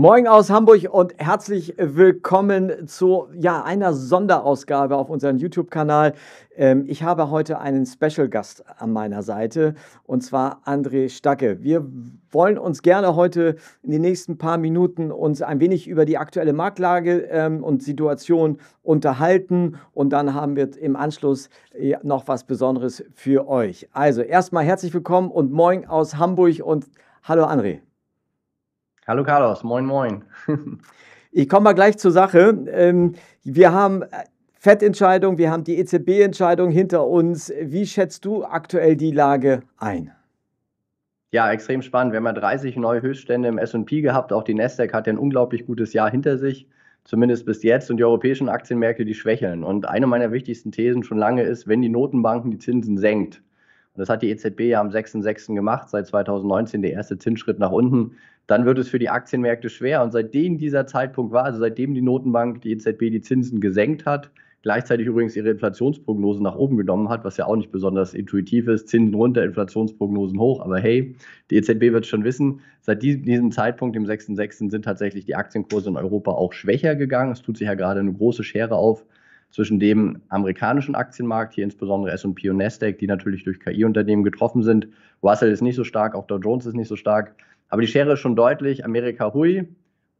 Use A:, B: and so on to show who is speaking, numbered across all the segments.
A: Moin aus Hamburg und herzlich willkommen zu ja, einer Sonderausgabe auf unserem YouTube-Kanal. Ähm, ich habe heute einen Special-Gast an meiner Seite und zwar André Stacke. Wir wollen uns gerne heute in den nächsten paar Minuten uns ein wenig über die aktuelle Marktlage ähm, und Situation unterhalten und dann haben wir im Anschluss äh, noch was Besonderes für euch. Also erstmal herzlich willkommen und moin aus Hamburg und hallo André. Hallo Carlos, moin, moin. ich komme mal gleich zur Sache. Ähm, wir haben äh, fed wir haben die EZB-Entscheidung hinter uns. Wie schätzt du aktuell die Lage ein?
B: Ja, extrem spannend. Wir haben ja 30 neue Höchststände im SP gehabt. Auch die Nasdaq hat ja ein unglaublich gutes Jahr hinter sich, zumindest bis jetzt. Und die europäischen Aktienmärkte, die schwächeln. Und eine meiner wichtigsten Thesen schon lange ist, wenn die Notenbanken die Zinsen senkt, und das hat die EZB ja am 6.6. gemacht, seit 2019 der erste Zinsschritt nach unten. Dann wird es für die Aktienmärkte schwer. Und seitdem dieser Zeitpunkt war, also seitdem die Notenbank, die EZB die Zinsen gesenkt hat, gleichzeitig übrigens ihre Inflationsprognosen nach oben genommen hat, was ja auch nicht besonders intuitiv ist. Zinsen runter, Inflationsprognosen hoch. Aber hey, die EZB wird schon wissen, seit diesem Zeitpunkt, dem 6.6., sind tatsächlich die Aktienkurse in Europa auch schwächer gegangen. Es tut sich ja gerade eine große Schere auf zwischen dem amerikanischen Aktienmarkt, hier insbesondere S&P und Nasdaq, die natürlich durch KI-Unternehmen getroffen sind. Russell ist nicht so stark, auch Dow Jones ist nicht so stark. Aber die Schere ist schon deutlich. Amerika hui.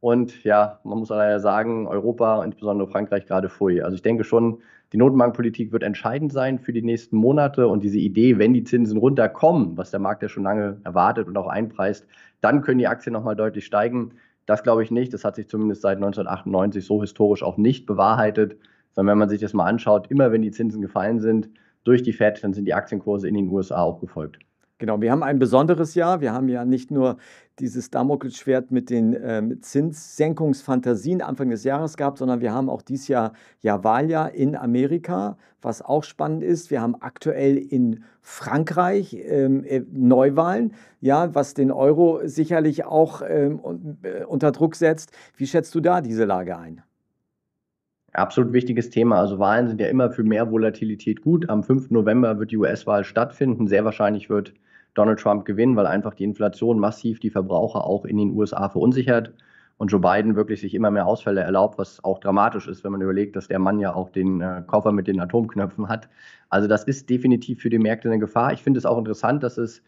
B: Und ja, man muss leider sagen, Europa, insbesondere Frankreich, gerade fui. Also ich denke schon, die Notenbankpolitik wird entscheidend sein für die nächsten Monate. Und diese Idee, wenn die Zinsen runterkommen, was der Markt ja schon lange erwartet und auch einpreist, dann können die Aktien nochmal deutlich steigen. Das glaube ich nicht. Das hat sich zumindest seit 1998 so historisch auch nicht bewahrheitet. Sondern wenn man sich das mal anschaut,
A: immer wenn die Zinsen gefallen sind durch die Fed, dann sind die Aktienkurse in den USA auch gefolgt. Genau, wir haben ein besonderes Jahr. Wir haben ja nicht nur dieses Damoklesschwert mit den ähm, Zinssenkungsfantasien Anfang des Jahres gehabt, sondern wir haben auch dieses Jahr ja Wahljahr in Amerika, was auch spannend ist. Wir haben aktuell in Frankreich ähm, äh, Neuwahlen, ja, was den Euro sicherlich auch ähm, äh, unter Druck setzt. Wie schätzt du da diese Lage ein? Absolut wichtiges Thema. Also Wahlen sind ja immer
B: für mehr Volatilität gut. Am 5. November wird die US-Wahl stattfinden. Sehr wahrscheinlich wird Donald Trump gewinnen, weil einfach die Inflation massiv die Verbraucher auch in den USA verunsichert und Joe Biden wirklich sich immer mehr Ausfälle erlaubt, was auch dramatisch ist, wenn man überlegt, dass der Mann ja auch den äh, Koffer mit den Atomknöpfen hat. Also das ist definitiv für die Märkte eine Gefahr. Ich finde es auch interessant, dass es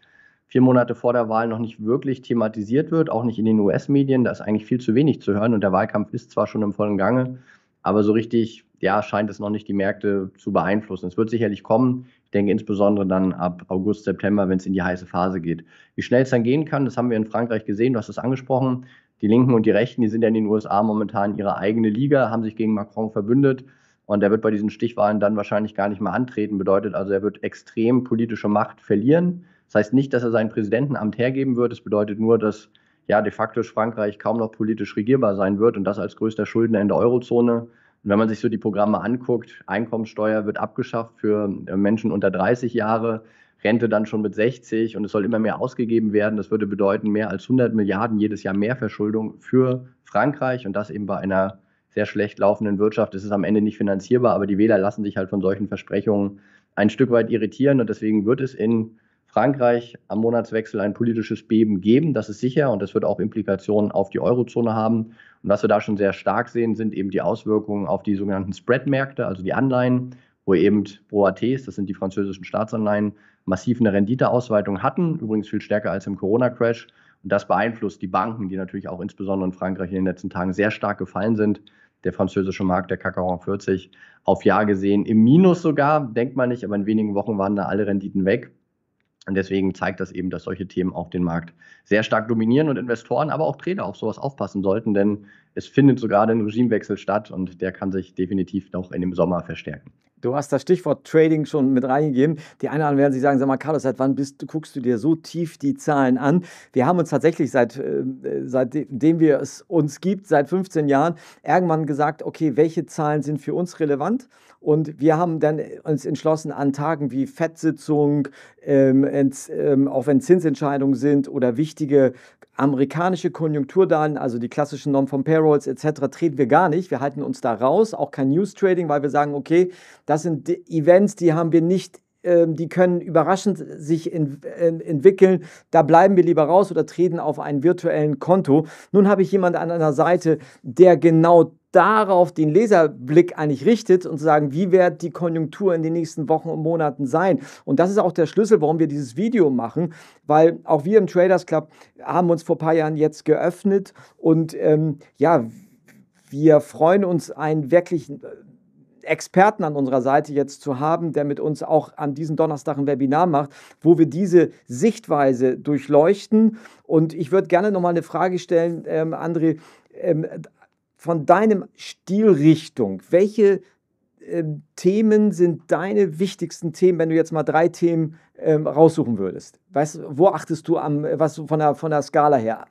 B: vier Monate vor der Wahl noch nicht wirklich thematisiert wird, auch nicht in den US-Medien. Da ist eigentlich viel zu wenig zu hören und der Wahlkampf ist zwar schon im vollen Gange. Aber so richtig, ja, scheint es noch nicht die Märkte zu beeinflussen. Es wird sicherlich kommen. Ich denke insbesondere dann ab August, September, wenn es in die heiße Phase geht. Wie schnell es dann gehen kann, das haben wir in Frankreich gesehen. Du hast es angesprochen. Die Linken und die Rechten, die sind ja in den USA momentan ihre eigene Liga, haben sich gegen Macron verbündet. Und er wird bei diesen Stichwahlen dann wahrscheinlich gar nicht mehr antreten. Bedeutet also, er wird extrem politische Macht verlieren. Das heißt nicht, dass er sein Präsidentenamt hergeben wird. Es bedeutet nur, dass ja de facto ist Frankreich kaum noch politisch regierbar sein wird und das als größter Schuldner in der Eurozone. Und wenn man sich so die Programme anguckt, Einkommensteuer wird abgeschafft für äh, Menschen unter 30 Jahre, Rente dann schon mit 60 und es soll immer mehr ausgegeben werden. Das würde bedeuten mehr als 100 Milliarden jedes Jahr mehr Verschuldung für Frankreich und das eben bei einer sehr schlecht laufenden Wirtschaft ist es am Ende nicht finanzierbar, aber die Wähler lassen sich halt von solchen Versprechungen ein Stück weit irritieren und deswegen wird es in Frankreich am Monatswechsel ein politisches Beben geben, das ist sicher und das wird auch Implikationen auf die Eurozone haben. Und was wir da schon sehr stark sehen, sind eben die Auswirkungen auf die sogenannten Spread-Märkte, also die Anleihen, wo eben ProATs, das sind die französischen Staatsanleihen, massiv eine Renditeausweitung hatten, übrigens viel stärker als im Corona-Crash. Und das beeinflusst die Banken, die natürlich auch insbesondere in Frankreich in den letzten Tagen sehr stark gefallen sind. Der französische Markt, der Cacaron 40, auf Jahr gesehen im Minus sogar, denkt man nicht, aber in wenigen Wochen waren da alle Renditen weg. Und deswegen zeigt das eben, dass solche Themen auch den Markt sehr stark dominieren und Investoren, aber auch Trader auf sowas aufpassen sollten, denn es findet so gerade ein Regimewechsel statt und der kann sich definitiv noch in dem Sommer verstärken.
A: Du hast das Stichwort Trading schon mit reingegeben. Die einen anderen werden sich sagen, sag mal, Carlos, seit wann bist, guckst du dir so tief die Zahlen an? Wir haben uns tatsächlich, seit, äh, seitdem wir es uns gibt, seit 15 Jahren, irgendwann gesagt, okay, welche Zahlen sind für uns relevant? Und wir haben dann uns entschlossen, an Tagen wie Fettsitzung, ähm, ent, ähm, auch wenn Zinsentscheidungen sind oder wichtige amerikanische Konjunkturdaten, also die klassischen Normen von Payrolls etc., treten wir gar nicht. Wir halten uns da raus, auch kein News Trading, weil wir sagen, okay, das sind Events, die haben wir nicht ähm, die können überraschend sich in, in, ähm, entwickeln. Da bleiben wir lieber raus oder treten auf einen virtuellen Konto. Nun habe ich jemanden an einer Seite, der genau darauf den Leserblick eigentlich richtet und zu sagen, wie wird die Konjunktur in den nächsten Wochen und Monaten sein. Und das ist auch der Schlüssel, warum wir dieses Video machen, weil auch wir im Traders Club haben uns vor ein paar Jahren jetzt geöffnet und ähm, ja, wir freuen uns einen wirklichen Experten an unserer Seite jetzt zu haben, der mit uns auch an diesem Donnerstag ein Webinar macht, wo wir diese Sichtweise durchleuchten. Und ich würde gerne nochmal eine Frage stellen, ähm, André. Ähm, von deinem Stilrichtung, welche äh, Themen sind deine wichtigsten Themen, wenn du jetzt mal drei Themen ähm, raussuchen würdest? Weißt wo achtest du am, äh, was von der, von der Skala her?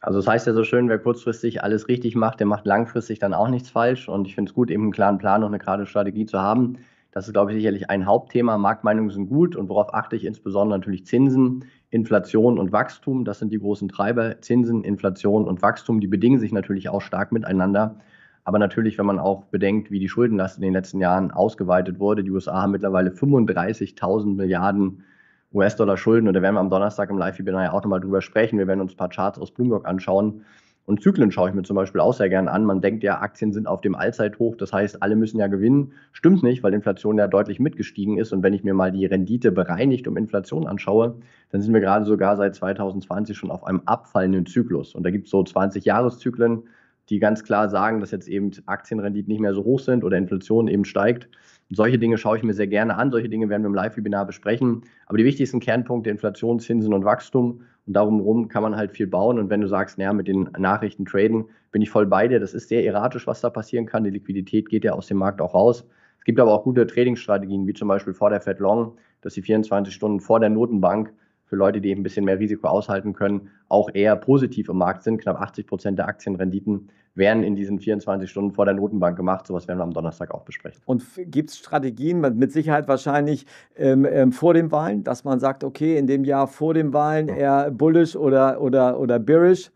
B: Also es das heißt ja so schön, wer kurzfristig alles richtig macht, der macht langfristig dann auch nichts falsch. Und ich finde es gut, eben einen klaren Plan und eine gerade Strategie zu haben. Das ist, glaube ich, sicherlich ein Hauptthema. Marktmeinungen sind gut und worauf achte ich insbesondere natürlich Zinsen, Inflation und Wachstum. Das sind die großen Treiber. Zinsen, Inflation und Wachstum, die bedingen sich natürlich auch stark miteinander. Aber natürlich, wenn man auch bedenkt, wie die Schuldenlast in den letzten Jahren ausgeweitet wurde, die USA haben mittlerweile 35.000 Milliarden US-Dollar Schulden. Und da werden wir am Donnerstag im Live-Webinar ja auch nochmal drüber sprechen. Wir werden uns ein paar Charts aus Bloomberg anschauen. Und Zyklen schaue ich mir zum Beispiel auch sehr gern an. Man denkt ja, Aktien sind auf dem Allzeithoch, das heißt, alle müssen ja gewinnen. Stimmt nicht, weil Inflation ja deutlich mitgestiegen ist. Und wenn ich mir mal die Rendite bereinigt um Inflation anschaue, dann sind wir gerade sogar seit 2020 schon auf einem abfallenden Zyklus. Und da gibt es so 20 jahres zyklen die ganz klar sagen, dass jetzt eben Aktienrenditen nicht mehr so hoch sind oder Inflation eben steigt solche Dinge schaue ich mir sehr gerne an. Solche Dinge werden wir im Live-Webinar besprechen. Aber die wichtigsten Kernpunkte Inflation, Zinsen und Wachstum. Und darum rum kann man halt viel bauen. Und wenn du sagst, naja, mit den Nachrichten traden, bin ich voll bei dir. Das ist sehr erratisch, was da passieren kann. Die Liquidität geht ja aus dem Markt auch raus. Es gibt aber auch gute Trading-Strategien, wie zum Beispiel vor der Fed Long, dass sie 24 Stunden vor der Notenbank für Leute, die eben ein bisschen mehr Risiko aushalten können, auch eher positiv im Markt sind. Knapp 80 Prozent der Aktienrenditen werden in diesen 24 Stunden vor der Notenbank gemacht. Sowas werden wir am Donnerstag auch besprechen.
A: Und gibt es Strategien, mit Sicherheit wahrscheinlich ähm, ähm, vor den Wahlen, dass man sagt, okay, in dem Jahr vor den Wahlen eher bullish oder, oder, oder bearish?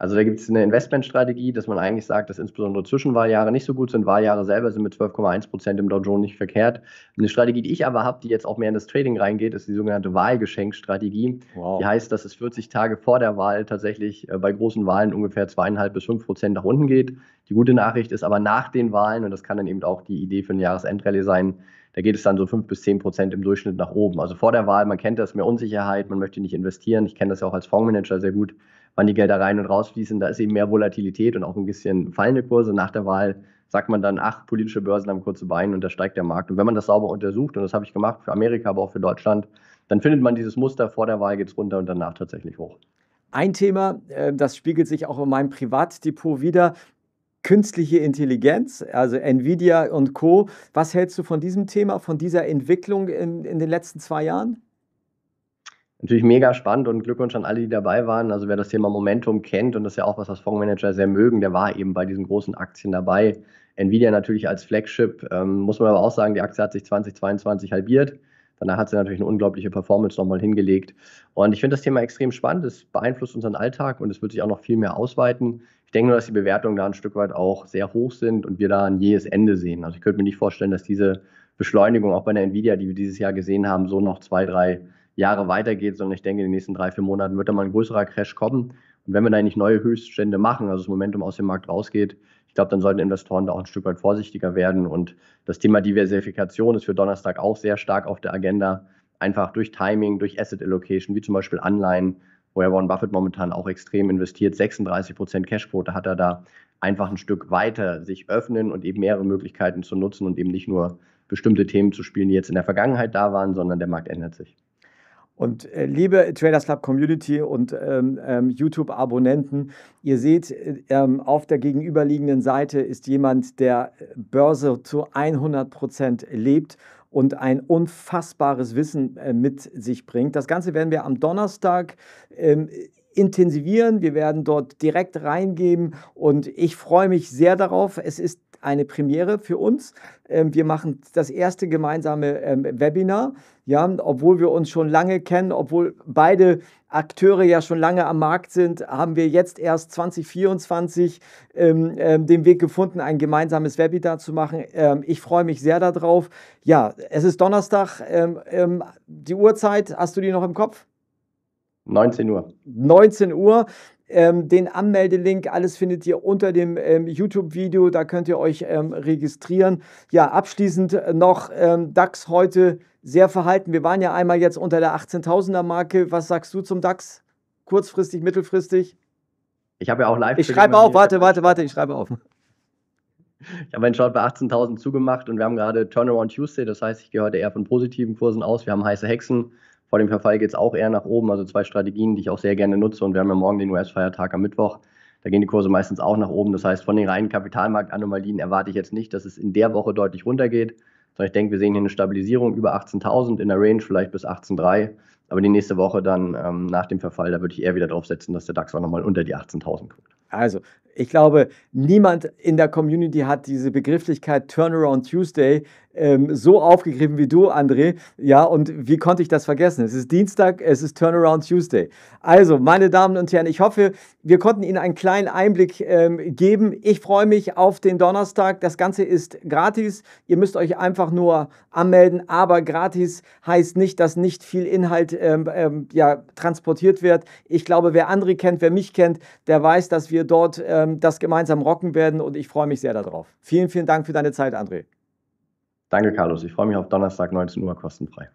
B: Also da gibt es eine Investmentstrategie, dass man eigentlich sagt, dass insbesondere Zwischenwahljahre nicht so gut sind. Wahljahre selber sind mit 12,1 Prozent im Dow Jones nicht verkehrt. Eine Strategie, die ich aber habe, die jetzt auch mehr in das Trading reingeht, ist die sogenannte Wahlgeschenkstrategie. Wow. Die heißt, dass es 40 Tage vor der Wahl tatsächlich äh, bei großen Wahlen ungefähr zweieinhalb bis fünf Prozent nach unten geht. Die gute Nachricht ist aber nach den Wahlen, und das kann dann eben auch die Idee für ein Jahresendrallye sein, da geht es dann so fünf bis zehn Prozent im Durchschnitt nach oben. Also vor der Wahl, man kennt das, mehr Unsicherheit, man möchte nicht investieren. Ich kenne das ja auch als Fondsmanager sehr gut wann die Gelder rein und rausfließen, da ist eben mehr Volatilität und auch ein bisschen fallende Kurse. Nach der Wahl sagt man dann, ach, politische Börsen haben kurze Beine und da steigt der Markt. Und wenn man das sauber untersucht, und das habe ich gemacht für Amerika, aber auch für Deutschland,
A: dann findet man dieses Muster, vor der Wahl geht es runter und danach tatsächlich hoch. Ein Thema, äh, das spiegelt sich auch in meinem Privatdepot wieder, künstliche Intelligenz, also Nvidia und Co. Was hältst du von diesem Thema, von dieser Entwicklung in, in den letzten zwei Jahren? natürlich mega spannend und Glückwunsch an alle, die dabei waren. Also wer das Thema Momentum
B: kennt und das ist ja auch was, was Fondsmanager sehr mögen, der war eben bei diesen großen Aktien dabei. Nvidia natürlich als Flagship, ähm, muss man aber auch sagen, die Aktie hat sich 2022 halbiert. Danach hat sie natürlich eine unglaubliche Performance nochmal hingelegt. Und ich finde das Thema extrem spannend. Es beeinflusst unseren Alltag und es wird sich auch noch viel mehr ausweiten. Ich denke nur, dass die Bewertungen da ein Stück weit auch sehr hoch sind und wir da ein jähes Ende sehen. Also ich könnte mir nicht vorstellen, dass diese Beschleunigung auch bei der Nvidia, die wir dieses Jahr gesehen haben, so noch zwei, drei Jahre weitergeht, sondern ich denke, in den nächsten drei, vier Monaten wird da mal ein größerer Crash kommen. Und wenn wir da nicht neue Höchststände machen, also das Momentum aus dem Markt rausgeht, ich glaube, dann sollten Investoren da auch ein Stück weit vorsichtiger werden. Und das Thema Diversifikation ist für Donnerstag auch sehr stark auf der Agenda. Einfach durch Timing, durch Asset Allocation, wie zum Beispiel Anleihen, wo Warren Buffett momentan auch extrem investiert. 36 Prozent Cashquote hat er da. Einfach ein Stück weiter sich öffnen und eben mehrere Möglichkeiten zu nutzen und eben nicht nur bestimmte Themen zu spielen, die jetzt in der Vergangenheit da waren, sondern der Markt ändert sich.
A: Und äh, liebe Traders Club Community und ähm, ähm, YouTube-Abonnenten, ihr seht, äh, ähm, auf der gegenüberliegenden Seite ist jemand, der äh, Börse zu 100 Prozent lebt und ein unfassbares Wissen äh, mit sich bringt. Das Ganze werden wir am Donnerstag ähm, intensivieren. Wir werden dort direkt reingeben und ich freue mich sehr darauf. Es ist eine Premiere für uns. Ähm, wir machen das erste gemeinsame ähm, Webinar, ja, obwohl wir uns schon lange kennen, obwohl beide Akteure ja schon lange am Markt sind, haben wir jetzt erst 2024 ähm, ähm, den Weg gefunden, ein gemeinsames Webinar zu machen. Ähm, ich freue mich sehr darauf. Ja, es ist Donnerstag. Ähm, die Uhrzeit, hast du die noch im Kopf? 19 Uhr. 19 Uhr. Ähm, den Anmeldelink, alles findet ihr unter dem ähm, YouTube-Video, da könnt ihr euch ähm, registrieren. Ja, abschließend äh, noch ähm, DAX heute sehr verhalten. Wir waren ja einmal jetzt unter der 18.000er Marke. Was sagst du zum DAX? Kurzfristig, mittelfristig?
B: Ich habe ja auch live. Ich schreibe auf, warte,
A: warte, warte, ich schreibe auf.
B: Ich habe einen Short bei 18.000 zugemacht und wir haben gerade Turnaround Tuesday, das heißt, ich gehe heute eher von positiven Kursen aus. Wir haben heiße Hexen. Vor dem Verfall geht es auch eher nach oben. Also zwei Strategien, die ich auch sehr gerne nutze. Und wir haben ja morgen den US-Feiertag am Mittwoch. Da gehen die Kurse meistens auch nach oben. Das heißt, von den reinen Kapitalmarktanomalien erwarte ich jetzt nicht, dass es in der Woche deutlich runtergeht. Sondern ich denke, wir sehen hier eine Stabilisierung über 18.000 in der Range, vielleicht bis 18.3. Aber die nächste Woche dann ähm, nach dem Verfall, da würde ich eher wieder drauf setzen, dass der DAX auch nochmal unter die
A: 18.000 guckt. Also, ich glaube, niemand in der Community hat diese Begrifflichkeit Turnaround Tuesday ähm, so aufgegriffen wie du, André. Ja, und wie konnte ich das vergessen? Es ist Dienstag, es ist Turnaround Tuesday. Also, meine Damen und Herren, ich hoffe, wir konnten Ihnen einen kleinen Einblick ähm, geben. Ich freue mich auf den Donnerstag. Das Ganze ist gratis. Ihr müsst euch einfach nur anmelden, aber gratis heißt nicht, dass nicht viel Inhalt ähm, ähm ja, transportiert wird. Ich glaube, wer André kennt, wer mich kennt, der weiß, dass wir dort ähm, das gemeinsam rocken werden und ich freue mich sehr darauf. Vielen, vielen Dank für deine Zeit, André.
B: Danke, Carlos. Ich freue mich auf Donnerstag 19 Uhr kostenfrei.